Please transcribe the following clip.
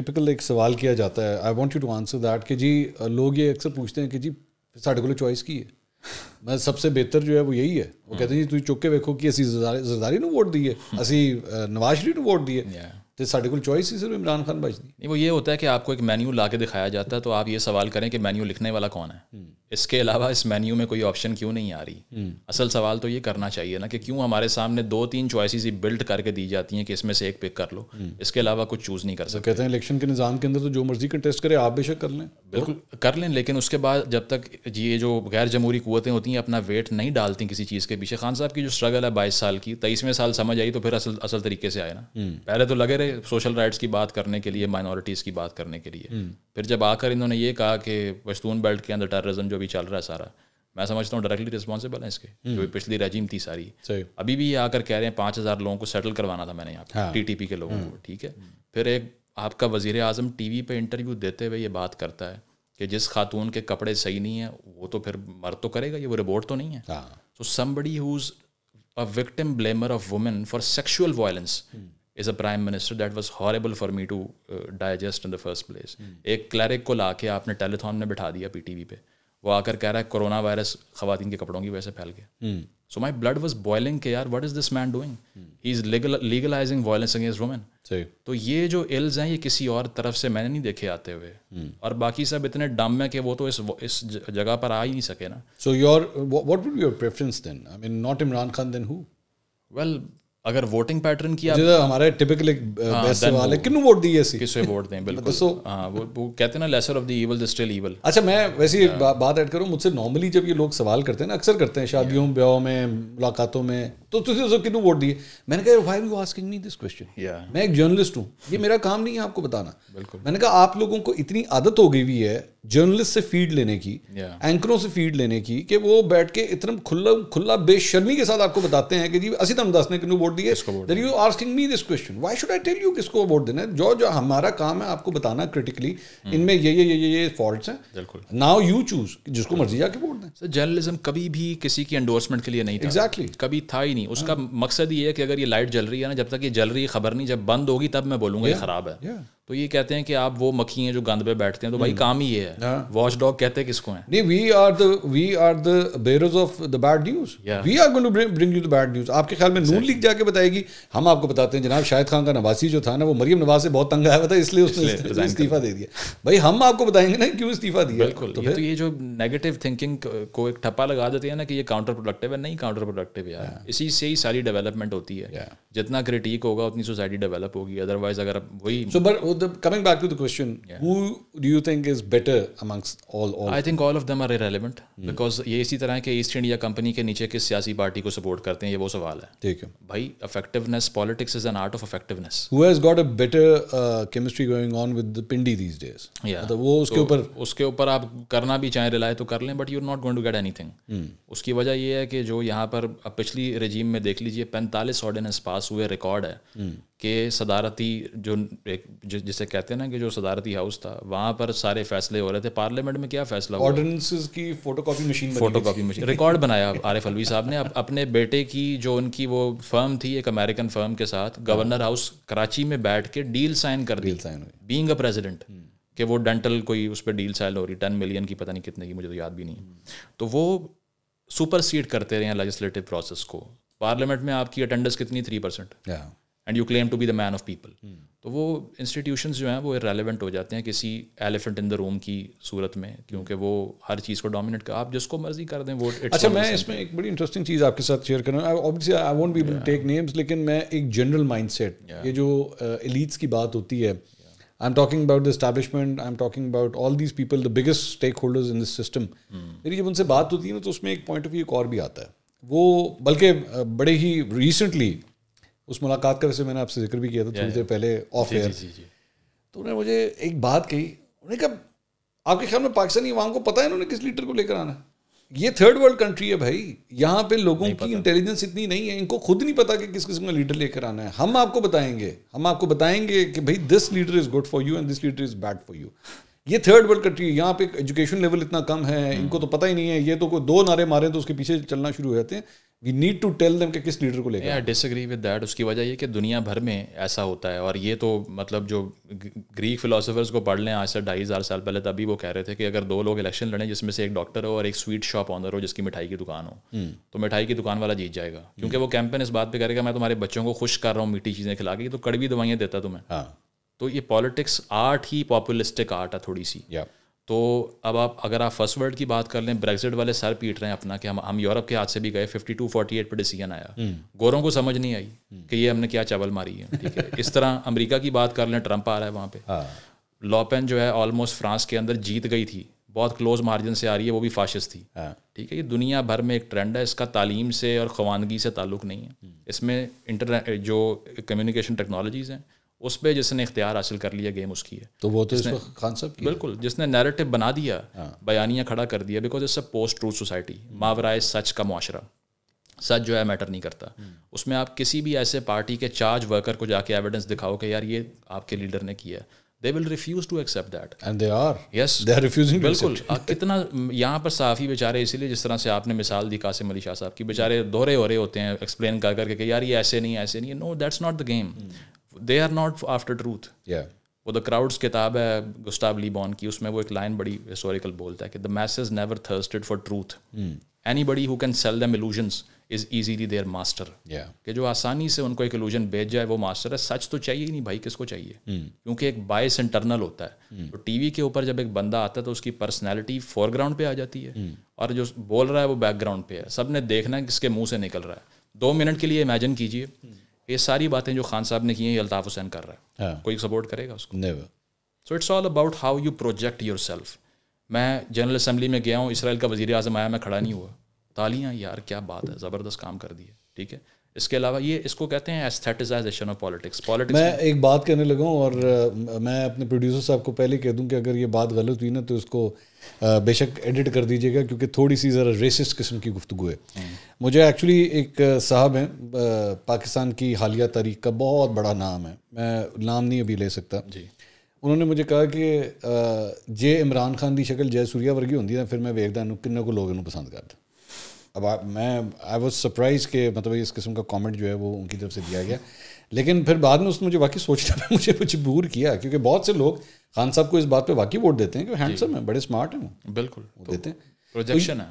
Typical एक सवाल किया जाता है I want you to answer that कि जी लोग ये अक्सर पूछते हैं कि जी साढ़े को चॉइस की है मैं सबसे बेहतर जो है वो यही है वो कहते हैं जी ਤੁਸੀਂ के वेखो कि असी जरदारी वोट दी है असी नवाज शरीफ को वोट ਵੋਟ ਦਈਏ तो साढ़े को चॉइस ही सिर्फ इमरान खान बचती नहीं वो ये होता है कि आपको एक मेन्यू ला के दिखाया जाता है तो आप ये सवाल करें कि मेन्यू लिखने वाला कौन है हम्म। इसके अलावा इस मेन्यू में कोई ऑप्शन क्यों नहीं आ रही हम्म। असल सवाल तो ये करना चाहिए ना कि क्यों हमारे सामने दो तीन चॉइसिस ही बिल्ड करके दी जाती हैं कि इसमें से एक पिक कर लो हम्म। इसके अलावा कुछ चूज़ नहीं कर तो सकते कहते हैं इलेक्शन के निज़ाम के अंदर तो जो मर्जी कंटेस्ट करे आप बेशक कर लें बिल्कुल कर लें लेकिन उसके बाद जब तक ये जो गैर जमहूरी कुतें होती हैं अपना वेट नहीं डालती किसी चीज़ के पीछे खान साहब की जो स्ट्रगल है बाईस साल की तेईसवें साल समझ आई तो फिर असल असल तरीके से आए ना हम्म। पहले तो लगे रहे सोशल राइट्स की बात करने के लिए माइनॉरिटीज़ की बात करने के लिए फिर जब आकर इन्होंने ये कहा कि पश्तून बेल्ट के अंदर टेररिज्म जो भी चल रहा है सारा मैं समझता हूँ डायरेक्टली रिस्पॉन्सिबल है इसके जो हम्म। भी पिछली रजीम थी सारी अभी भी ये आकर कह रहे हैं पाँच हज़ार लोगों को सेटल करवाना था मैंने यहाँ हाँ। टी टी पी के लोगों को हम्म। ठीक है फिर एक आपका वजीर अजम टी वी पर इंटरव्यू देते हुए ये बात करता है कि जिस खातून के कपड़े सही नहीं है वो तो फिर मर तो करेगा ये वो रिपोर्ट तो नहीं है so somebody who's a victim blamer of women for sexual violence is a prime minister that was horrible for me to digest in the first place एक क्लैरिक को ला के आपने टेलीथॉन में बिठा दिया पी टी वी पे वो आकर कह रहा है कोरोना वायरस खातन के कपड़ों की वजह से फैल गया so my blood was boiling के यार what is this man doing he is legalising violence against women तो ये जो इल्स हैं ये किसी और तरफ से मैंने नहीं देखे आते हुए hmm. और बाकी सब इतने डम है कि वो तो इस इस जगह पर आ ही नहीं सके ना so your what would your preference then I mean not Imran Khan then who well अगर वोटिंग पैटर्न की आप हमारे टिपिकल बेस्ट सवाल है किन्नू वोट दी है सी किसे वोट दें बिल्कुल सो मतलब, हां वो वो कहते हैं ना lesser of the evil the still evil अच्छा मैं वैसे एक हाँ। बात ऐड करूं मुझसे नॉर्मली जब ये लोग सवाल करते हैं ना अक्सर करते हैं शादियों ब्याहों में मुलाकातों में तो तुझे सब कितने वोट दिए मैंने कहा why you asking me this question मैं एक जर्नलिस्ट हूँ ये मेरा काम नहीं है आपको बताना बिल्कुल मैंने कहा आप लोगों को इतनी आदत हो गई हुई है जर्नलिस्ट से फीड लेने की yeah. एंकरों से फीड लेने की कि वो बैठ के इतना खुला खुला बेशर्मी के साथ आपको बताते हैं कि जी असी तुम दस ने किन्नू वोट दिए that you asking me this question why should I tell you किसको वोट देना है जो जो हमारा काम है आपको बताना क्रिटिकली hmm. इनमें ये ये ये ये, ये फॉल्ट है नाउ यू चूज जिसको मर्जी जाके वोट दें सर जर्नलिज्म कभी भी किसी की एंडोर्समेंट के लिए नहीं एग्जैक्टली कभी था ही नहीं उसका हाँ। मकसद ये है कि अगर ये लाइट जल रही है ना जब तक ये जल रही है खबर नहीं जब बंद होगी तब मैं बोलूंगा ये खराब है तो ये कहते हैं कि आप वो मक्खी हैं जो गंद पे बैठते हैं तो भाई हम्म। काम ही ये है वॉच हाँ। डॉग कहते हैं किसको हैं नहीं we are the we are the bearers of the bad news we are going to bring you the bad news आपके ख्याल में नून लीग जाके बताएगी हम आपको बताते हैं जनाब शाहिद खान का नवासी जो था ना वो मरियम नवाज से बहुत तंग आया था इसलिए उसने इस्तीफा दे दिया भाई हम आपको बताएंगे ना क्यों इस्तीफा दिया बिल्कुल तो ये तो जो नेगेटिव थिंकिंग को एक ठप्पा लगा देते हैं ना कि ये काउंटर प्रोडक्टिव है नहीं काउंटर प्रोडक्टिव यार हाँ। इसी से ही सारी डेवलपमेंट होती है जितना क्रिटिक होगा उतनी सोसाइटी डेवलप होगी अदरवाइज अगर वही the coming back to the question, yeah. who do you think is better amongst all? all I think all of them are irrelevant hmm. because ये इसी तरह के ईस्ट इंडिया कंपनी के नीचे किस सियासी पार्टी को सपोर्ट करते हैं ये वो सवाल है ठीक है भाई effectiveness politics is an art of effectiveness who has got a better chemistry going on with the Pindi these days मतलब वो उसके तो ऊपर so, उसके ऊपर आप करना भी चाहें रिलाय तो कर लें but you are not going to get anything उसकी वजह ये है कि जो यहाँ पर पिछली रजीम में देख लीजिए पैंतालीस ऑर्डिनेंस पास हुए रिकॉर्ड है hmm. कि सदारती जो जिसे कहते हैं ना कि जो सदारती हाउस था वहाँ पर सारे फैसले हो रहे थे पार्लियामेंट में क्या फैसला ऑर्डिनेंस की photo copy machine photo copy machine record बनाया आरिफ अलवी साहब ने अप, अपने बेटे की जो उनकी वो फर्म थी एक अमेरिकन फर्म के साथ गवर्नर हाउस कराची में बैठ के डील साइन कर डील साइन हुई बींग अ प्रेजिडेंट कि वो डेंटल कोई उस पर डील साइन हो रही टेन मिलियन की पता नहीं कितने की मुझे तो याद भी नहीं हम्म। तो वो सुपरसीड करते रहे हैं लेजिस्लेटिव प्रोसेस को पार्लियामेंट में आपकी अटेंडेंस कितनी three percent and you claim to be the man of people तो वो इंस्टीट्यूशन जो हैं वो इरेलीवेंट हो जाते हैं किसी एलिफेंट इन द रूम की सूरत में क्योंकि वो हर चीज़ को डोमिनेट कर आप जिसको मर्जी कर दें वोट अच्छा मैं इसमें एक बड़ी इंटरेस्टिंग चीज़ आपके साथ शेयर रहा हूँ I won't be take names लेकिन मैं एक जनरल माइंड सेट ये जो एलीट्स uh, की बात होती है I am talking about the establishment I am talking about all these people the biggest stake holders in this system मेरी जब उनसे बात होती है ना तो उसमें एक पॉइंट ऑफ व्यू एक और भी आता है वो बल्कि uh, बड़े ही रिसेंटली उस मुलाकात का वैसे मैंने आपसे जिक्र भी किया था थोड़ी देर पहले ऑफ एयर तो उन्होंने मुझे एक बात कही उन्होंने कहा आपके ख्याल में पाकिस्तानी अवाम को पता है उन्होंने किस लीडर को लेकर आना है ये थर्ड वर्ल्ड कंट्री है भाई यहाँ पे लोगों की इंटेलिजेंस इतनी नहीं है इनको खुद नहीं पता कि किस किस्म का लीडर लेकर आना है हम आपको बताएंगे हम आपको बताएंगे कि भाई this leader is good for you and this leader is bad for you ये थर्ड वर्ल्ड कंट्री है यहाँ पे एजुकेशन लेवल इतना कम है इनको तो पता ही नहीं है ये तो कोई दो नारे मारे तो उसके पीछे चलना शुरू हो जाते हैं we need to tell them किस लीडर को लेकर डिसग्री विद दैट उसकी वजह ये कि दुनिया भर में ऐसा होता है और ये तो मतलब जो ग्रीक फिलोसफर्स को पढ़ लें आज से ढाई हज़ार साल पहले तभी वो कह रहे थे कि अगर दो लोग इलेक्शन लड़ें जिसमें से एक डॉक्टर हो और एक स्वीट शॉप ऑनर हो जिसकी मिठाई की दुकान हो hmm. तो मिठाई की दुकान वाला जीत जाएगा क्योंकि वो कैंपेन इस बात पर करेगा मैं तुम्हारे बच्चों को खुश कर रहा हूँ मीठी चीज़ें खिला के तो कड़वी दवाइयाँ देता तुम्हें हाँ। तो ये पॉलिटिक्स आर्ट ही पॉपुलिस्टिक आर्ट है थोड़ी सी तो अब आप अगर आप फर्स्ट वर्ल्ड की बात कर लें ब्रेग्जिट वाले सर पीट रहे हैं अपना कि हम हम यूरोप के हाथ से भी गए फिफ्टी टू फोर्टी एट पर डिसीजन आया हम्म। गोरों को समझ नहीं आई हम्म। कि ये हमने क्या चावल मारी है ठीक है इस तरह अमेरिका की बात कर लें ट्रंप आ रहा है वहाँ पे लॉपेन हाँ। जो है ऑलमोस्ट फ्रांस के अंदर जीत गई थी बहुत क्लोज मार्जिन से आ रही है वो भी फाशिश थी हाँ। ठीक है ये दुनिया भर में एक ट्रेंड है इसका तालीम से और खवानगी से ताल्लुक नहीं है हम्म। इसमें इंटर जो कम्युनिकेशन टेक्नोलॉजीज़ हैं उस पर जिसने इख्तियार हासिल कर लिया गेम उसकी है तो वो तो इस खान साहब बिल्कुल जिसने नैरेटिव बना दिया हाँ। बयानियाँ खड़ा कर दिया बिकॉज इस पोस्ट ट्रूथ सोसाइटी मावराए सच का माशरा सच जो है मैटर नहीं करता हम्म। उसमें आप किसी भी ऐसे पार्टी के चार्ज वर्कर को जाके एविडेंस दिखाओ कि यार ये आपके लीडर ने किया they will refuse to accept that and they are yes they are refusing बिल्कुल कितना यहाँ पर साफ ही बेचारे इसीलिए जिस तरह से आपने मिसाल दी कासिम अली शाह साहब की बेचारे दोहरे हो रहे होते हैं एक्सप्लेन कर करके कि यार ये ऐसे नहीं ऐसे नहीं no that's not the game they are not after truth वो द क्राउड्स किताब है गुस्ताव लीबॉन की उसमें वो एक लाइन बड़ी हिस्टोरिकल बोलता है कि the is never thirsted for truth anybody who can sell them illusions is easily their master कि जो आसानी से उनको एक इलूजन भेज जाए वो मास्टर है सच तो चाहिए ही नहीं भाई किसको चाहिए hmm. क्योंकि एक बायस इंटरनल होता है hmm. तो टीवी के ऊपर जब एक बंदा आता है तो उसकी पर्सनैलिटी फोरग्राउंड पे आ जाती है hmm. और जो बोल रहा है वो बैकग्राउंड पे है सब ने देखना है किसके मुंह से निकल रहा है दो मिनट के लिए इमेजिन कीजिए hmm. ये सारी बातें जो खान साहब ने की हैं ये अल्ताफ़ हुसैन कर रहा है हाँ। कोई सपोर्ट करेगा उसको so it's all about how you project yourself मैं जनरल असम्बली में गया हूँ इसराइल का वजी अजम आया मैं खड़ा नहीं हुआ तालियां यार क्या बात है ज़बरदस्त काम कर दिया ठीक है इसके अलावा ये इसको कहते हैं एस्थेटिजाइजेशन ऑफ पॉलिटिक्स पॉलिटिक्स मैं एक बात कहने लगा हूँ और मैं अपने प्रोड्यूसर साहब को पहले कह दूँ कि अगर ये बात गलत हुई ना तो इसको बेशक एडिट कर दीजिएगा क्योंकि थोड़ी सी ज़रा रेसिस्ट किस्म की गुफ्तु है हम्म। मुझे एक्चुअली एक साहब हैं पाकिस्तान की हालिया तारीख का बहुत बड़ा नाम है मैं नाम नहीं अभी ले सकता जी उन्होंने मुझे कहा कि जे इमरान खान की शक्ल जय सूर्या वर्गी होंगी ना फिर मैं वेखदा इन्होंने किन्ने को लोग इन पसंद करते अब आ, मैं आई वॉज सरप्राइज के मतलब इस किस्म का कॉमेंट जो है वो उनकी तरफ से दिया गया लेकिन फिर बाद में उसने मुझे वाकई सोचना पे मुझे मजबूर किया क्योंकि बहुत से लोग खान साहब को इस बात पे वाकई वोट देते हैं कि हैंडसम है बड़े स्मार्ट हैं बिल्कुल तो देते हैं प्रोजेक्शन है